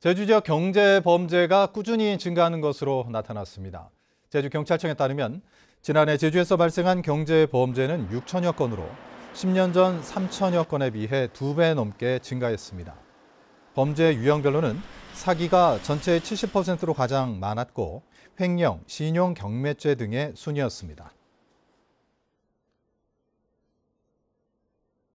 제주 지역 경제 범죄가 꾸준히 증가하는 것으로 나타났습니다. 제주경찰청에 따르면 지난해 제주에서 발생한 경제 범죄는 6천여 건으로 10년 전 3천여 건에 비해 2배 넘게 증가했습니다. 범죄 유형별로는 사기가 전체의 70%로 가장 많았고 횡령, 신용 경매죄 등의 순이었습니다.